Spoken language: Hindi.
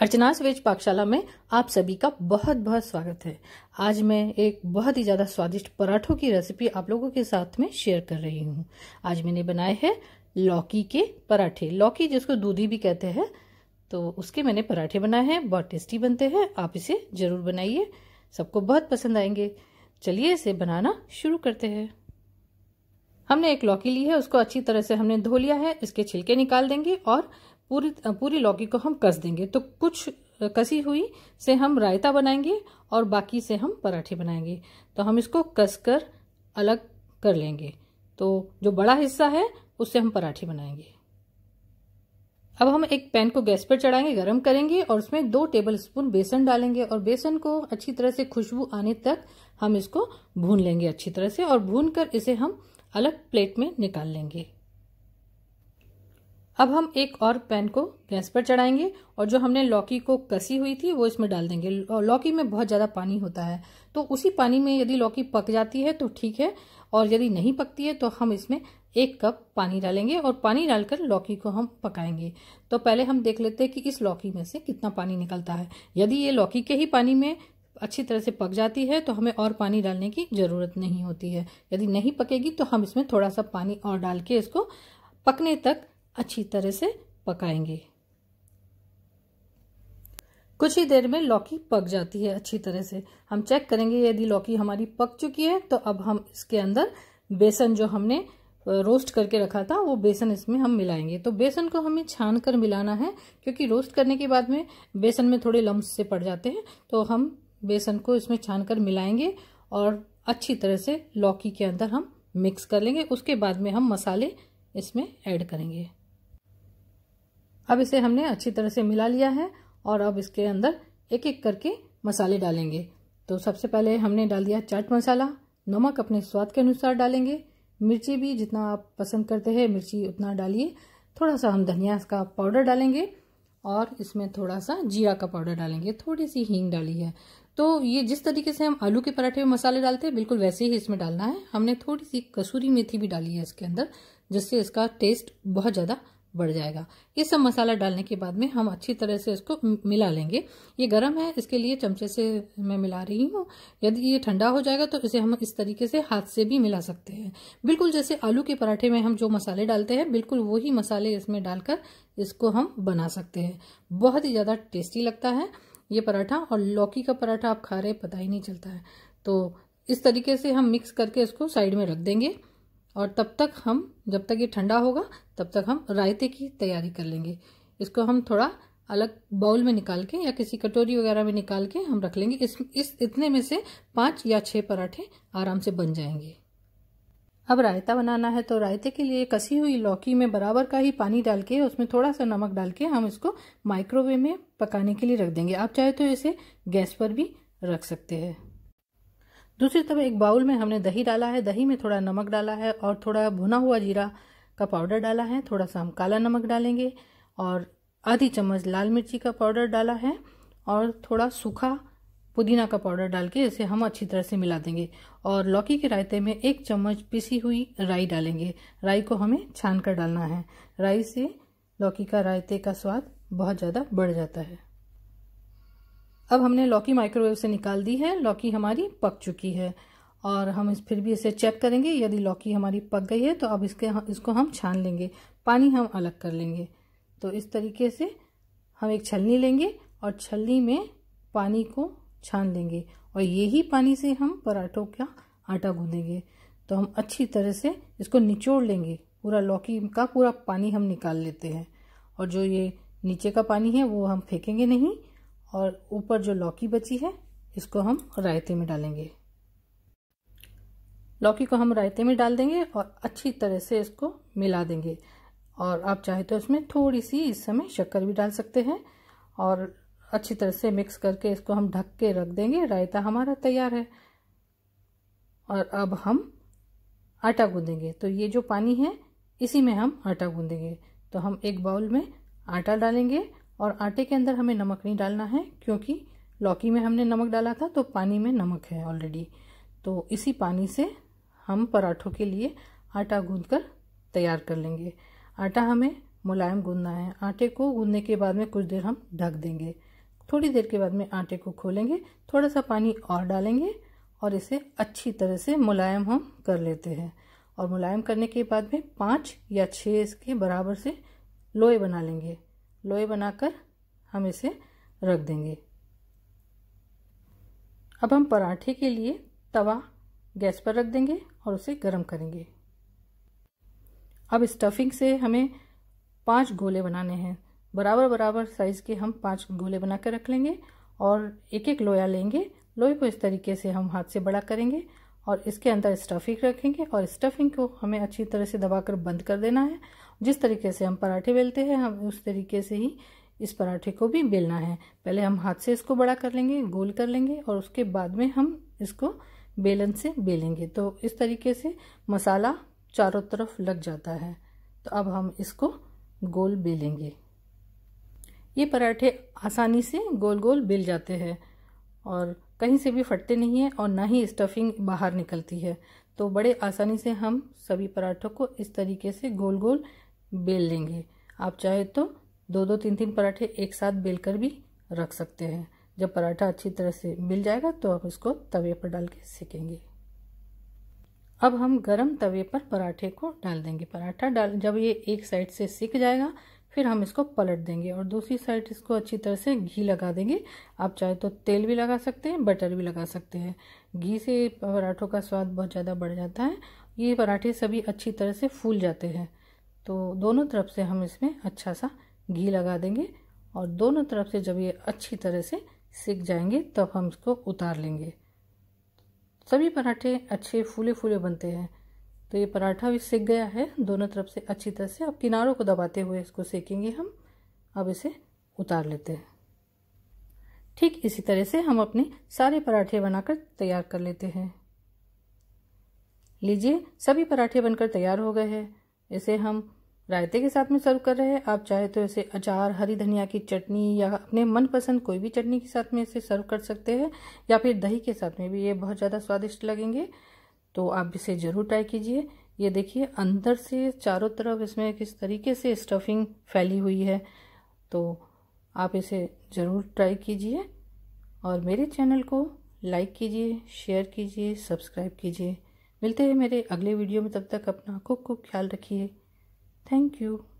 अर्चनास वेज पाकशाला में आप सभी का बहुत बहुत स्वागत है आज मैं एक बहुत ही ज़्यादा स्वादिष्ट पराठों की रेसिपी आप लोगों के साथ में शेयर कर रही हूँ आज मैंने बनाए हैं लौकी के पराठे लौकी जिसको दूधी भी कहते हैं तो उसके मैंने पराठे बनाए हैं बहुत टेस्टी बनते हैं आप इसे ज़रूर बनाइए सबको बहुत पसंद आएंगे चलिए इसे बनाना शुरू करते हैं हमने एक लौकी ली है उसको अच्छी तरह से हमने धो लिया है इसके छिलके निकाल देंगे और पूरी पूरी लौकी को हम कस देंगे तो कुछ कसी हुई से हम रायता बनाएंगे और बाकी से हम पराठे बनाएंगे तो हम इसको कस कर अलग कर लेंगे तो जो बड़ा हिस्सा है उससे हम पराठे बनाएंगे अब हम एक पैन को गैस पर चढ़ाएंगे गरम करेंगे और उसमें दो टेबल स्पून बेसन डालेंगे और बेसन को अच्छी तरह से खुशबू आने तक हम इसको भून लेंगे अच्छी तरह से और भून कर इसे हम अलग प्लेट में निकाल लेंगे अब हम एक और पैन को गैस पर चढ़ाएंगे और जो हमने लौकी को कसी हुई थी वो इसमें डाल देंगे लौकी में बहुत ज़्यादा पानी होता है तो उसी पानी में यदि लौकी पक जाती है तो ठीक है और यदि नहीं पकती है तो हम इसमें एक कप पानी डालेंगे और पानी डालकर लौकी को हम पकाएंगे तो पहले हम देख लेते हैं कि इस लौकी में से कितना पानी निकलता है यदि ये लौकी के ही पानी में अच्छी तरह से पक जाती है तो हमें और पानी डालने की ज़रूरत नहीं होती है यदि नहीं पकेगी तो हम इसमें थोड़ा सा पानी और डाल के इसको पकने तक अच्छी तरह से पकाएंगे कुछ ही देर में लौकी पक जाती है अच्छी तरह से हम चेक करेंगे यदि लौकी हमारी पक चुकी है तो अब हम इसके अंदर बेसन जो हमने रोस्ट करके रखा था वो बेसन इसमें हम मिलाएंगे तो बेसन को हमें छान कर मिलाना है क्योंकि रोस्ट करने के बाद में बेसन में थोड़े लम्ब से पड़ जाते हैं तो हम बेसन को इसमें छान कर मिलाएंगे और अच्छी तरह से लौकी के अंदर हम मिक्स कर लेंगे उसके बाद में हम मसाले इसमें ऐड करेंगे अब इसे हमने अच्छी तरह से मिला लिया है और अब इसके अंदर एक एक करके मसाले डालेंगे तो सबसे पहले हमने डाल दिया चाट मसाला नमक अपने स्वाद के अनुसार डालेंगे मिर्ची भी जितना आप पसंद करते हैं मिर्ची उतना डालिए थोड़ा सा हम धनिया का पाउडर डालेंगे और इसमें थोड़ा सा जीरा का पाउडर डालेंगे थोड़ी सी हींग डाली है तो ये जिस तरीके से हम आलू के पराठे में मसाले डालते हैं बिल्कुल वैसे ही इसमें डालना है हमने थोड़ी सी कसूरी मेथी भी डाली है इसके अंदर जिससे इसका टेस्ट बहुत ज़्यादा बढ़ जाएगा ये सब मसाला डालने के बाद में हम अच्छी तरह से इसको मिला लेंगे ये गर्म है इसके लिए चमचे से मैं मिला रही हूँ यदि ये ठंडा हो जाएगा तो इसे हम इस तरीके से हाथ से भी मिला सकते हैं बिल्कुल जैसे आलू के पराठे में हम जो मसाले डालते हैं बिल्कुल वही मसाले इसमें डालकर इसको हम बना सकते हैं बहुत ही ज़्यादा टेस्टी लगता है ये पराठा और लौकी का पराठा आप खा रहे पता ही नहीं चलता है तो इस तरीके से हम मिक्स करके इसको साइड में रख देंगे और तब तक हम जब तक ये ठंडा होगा तब तक हम रायते की तैयारी कर लेंगे इसको हम थोड़ा अलग बाउल में निकाल के या किसी कटोरी वगैरह में निकाल के हम रख लेंगे इस इस इतने में से पाँच या छः पराठे आराम से बन जाएंगे अब रायता बनाना है तो रायते के लिए कसी हुई लौकी में बराबर का ही पानी डाल के उसमें थोड़ा सा नमक डाल के हम इसको माइक्रोवेव में पकाने के लिए रख देंगे आप चाहे तो इसे गैस पर भी रख सकते हैं दूसरी तरफ एक बाउल में हमने दही डाला है दही में थोड़ा नमक डाला है और थोड़ा भुना हुआ जीरा का पाउडर डाला है थोड़ा सा हम काला नमक डालेंगे और आधी चम्मच लाल मिर्ची का पाउडर डाला है और थोड़ा सूखा पुदीना का पाउडर डाल के इसे हम अच्छी तरह से मिला देंगे और लौकी के रायते में एक चम्मच पिसी हुई राई डालेंगे राई को हमें छान कर डालना है राई से लौकी का रायते का स्वाद बहुत ज़्यादा बढ़ जाता है अब हमने लौकी माइक्रोवेव से निकाल दी है लौकी हमारी पक चुकी है और हम इस फिर भी इसे चेक करेंगे यदि लौकी हमारी पक गई है तो अब इसके इसको हम छान लेंगे पानी हम अलग कर लेंगे तो इस तरीके से हम एक छलनी लेंगे और छलनी में पानी को छान लेंगे और यही पानी से हम पराठों का आटा गूंदेंगे तो हम अच्छी तरह से इसको निचोड़ लेंगे पूरा लौकी का पूरा पानी हम निकाल लेते हैं और जो ये नीचे का पानी है वो हम फेंकेंगे नहीं और ऊपर जो लौकी बची है इसको हम रायते में डालेंगे लौकी को हम रायते में डाल देंगे और अच्छी तरह से इसको मिला देंगे और आप चाहे तो इसमें थोड़ी सी इस समय शक्कर भी डाल सकते हैं और अच्छी तरह से मिक्स करके इसको हम ढक के रख देंगे रायता हमारा तैयार है और अब हम आटा गूंदेंगे तो ये जो पानी है इसी में हम आटा गूंदेंगे तो हम एक बाउल में आटा डालेंगे और आटे के अंदर हमें नमक नहीं डालना है क्योंकि लौकी में हमने नमक डाला था तो पानी में नमक है ऑलरेडी तो इसी पानी से हम पराठों के लिए आटा गूँध कर तैयार कर लेंगे आटा हमें मुलायम गूँधना है आटे को गूँधने के बाद में कुछ देर हम ढक देंगे थोड़ी देर के बाद में आटे को खोलेंगे थोड़ा सा पानी और डालेंगे और इसे अच्छी तरह से मुलायम हम कर लेते हैं और मुलायम करने के बाद में पाँच या छः इसके बराबर से लोए बना लेंगे लोई बनाकर हम इसे रख देंगे अब हम पराठे के लिए तवा गैस पर रख देंगे और उसे गर्म करेंगे अब स्टफिंग से हमें पांच गोले बनाने हैं बराबर बराबर साइज़ के हम पांच गोले बना कर रख लेंगे और एक एक लोया लेंगे लोई को इस तरीके से हम हाथ से बड़ा करेंगे और इसके अंदर स्टफिंग रखेंगे और स्टफिंग को हमें अच्छी तरह से दबाकर बंद कर देना है जिस तरीके से हम पराठे बेलते हैं हम उस तरीके से ही इस पराठे को भी बेलना है पहले हम हाथ से इसको बड़ा कर लेंगे गोल कर लेंगे और उसके बाद में हम इसको बेलन से बेलेंगे तो इस तरीके से मसाला चारों तरफ लग जाता है तो अब हम इसको गोल बेलेंगे ये पराठे आसानी से गोल गोल बेल जाते हैं और कहीं से भी फटते नहीं हैं और ना ही स्टफिंग बाहर निकलती है तो बड़े आसानी से हम सभी पराठों को इस तरीके से गोल गोल बेल लेंगे आप चाहे तो दो दो तीन तीन पराठे एक साथ बेल कर भी रख सकते हैं जब पराठा अच्छी तरह से मिल जाएगा तो आप इसको तवे पर डाल के सेकेंगे अब हम गरम तवे पर पराठे को डाल देंगे पराठा डाल जब ये एक साइड से सिक जाएगा फिर हम इसको पलट देंगे और दूसरी साइड इसको अच्छी तरह से घी लगा देंगे आप चाहे तो तेल भी लगा सकते हैं बटर भी लगा सकते हैं घी से पराठों का स्वाद बहुत ज़्यादा बढ़ जाता है ये पराठे सभी अच्छी तरह से फूल जाते हैं तो दोनों तरफ से हम इसमें अच्छा सा घी लगा देंगे और दोनों तरफ से जब ये अच्छी तरह से सीख जाएंगे तब हम इसको उतार लेंगे सभी पराठे अच्छे फूले फूले बनते हैं तो ये पराठा भी सीख गया है दोनों तरफ से अच्छी तरह से अब किनारों को दबाते हुए इसको सेकेंगे हम अब इसे उतार लेते हैं ठीक इसी तरह से हम अपने सारे पराठे बनाकर तैयार कर लेते हैं लीजिए सभी पराठे बनकर तैयार हो गए हैं इसे हम रायते के साथ में सर्व कर रहे हैं आप चाहे तो इसे अचार हरी धनिया की चटनी या अपने मनपसंद कोई भी चटनी के साथ में इसे सर्व कर सकते हैं या फिर दही के साथ में भी ये बहुत ज़्यादा स्वादिष्ट लगेंगे तो आप इसे ज़रूर ट्राई कीजिए ये देखिए अंदर से चारों तरफ इसमें किस तरीके से स्टफिंग फैली हुई है तो आप इसे ज़रूर ट्राई कीजिए और मेरे चैनल को लाइक कीजिए शेयर कीजिए सब्सक्राइब कीजिए मिलते हैं मेरे अगले वीडियो में तब तक अपना खूब खूब ख्याल रखिए थैंक यू